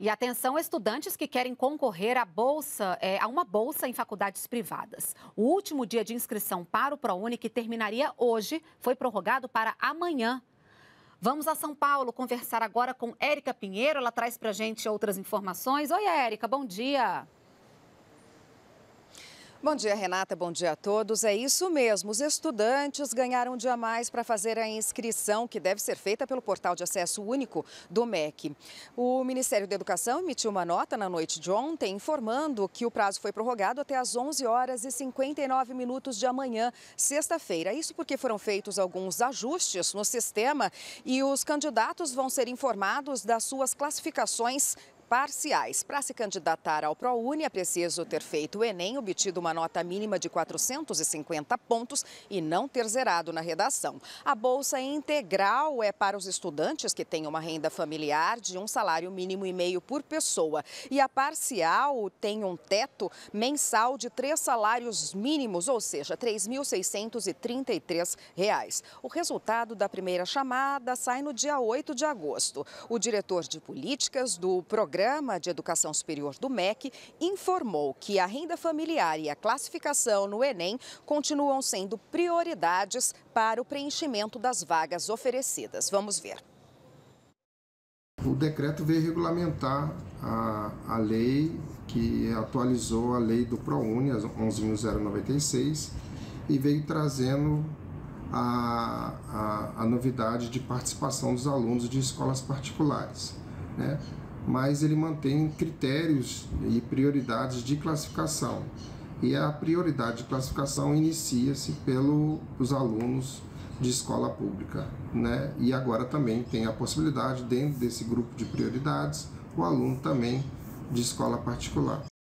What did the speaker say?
E atenção, estudantes que querem concorrer a, bolsa, é, a uma bolsa em faculdades privadas. O último dia de inscrição para o ProUni, que terminaria hoje, foi prorrogado para amanhã. Vamos a São Paulo conversar agora com Érica Pinheiro. Ela traz para gente outras informações. Oi, Érica, bom dia. Bom dia, Renata. Bom dia a todos. É isso mesmo. Os estudantes ganharam um dia a mais para fazer a inscrição, que deve ser feita pelo portal de acesso único do MEC. O Ministério da Educação emitiu uma nota na noite de ontem informando que o prazo foi prorrogado até às 11 horas e 59 minutos de amanhã, sexta-feira. Isso porque foram feitos alguns ajustes no sistema e os candidatos vão ser informados das suas classificações parciais. Para se candidatar ao ProUni, é preciso ter feito o Enem, obtido uma nota mínima de 450 pontos e não ter zerado na redação. A bolsa integral é para os estudantes que têm uma renda familiar de um salário mínimo e meio por pessoa. E a parcial tem um teto mensal de três salários mínimos, ou seja, R$ 3.633. O resultado da primeira chamada sai no dia 8 de agosto. O diretor de políticas do programa Programa de Educação Superior do MEC informou que a renda familiar e a classificação no Enem continuam sendo prioridades para o preenchimento das vagas oferecidas. Vamos ver. O decreto veio regulamentar a, a lei que atualizou a lei do ProUni, 11.096, e veio trazendo a, a, a, novidade de participação dos alunos de escolas particulares. Né? mas ele mantém critérios e prioridades de classificação. E a prioridade de classificação inicia-se pelos alunos de escola pública, né? E agora também tem a possibilidade dentro desse grupo de prioridades o aluno também de escola particular.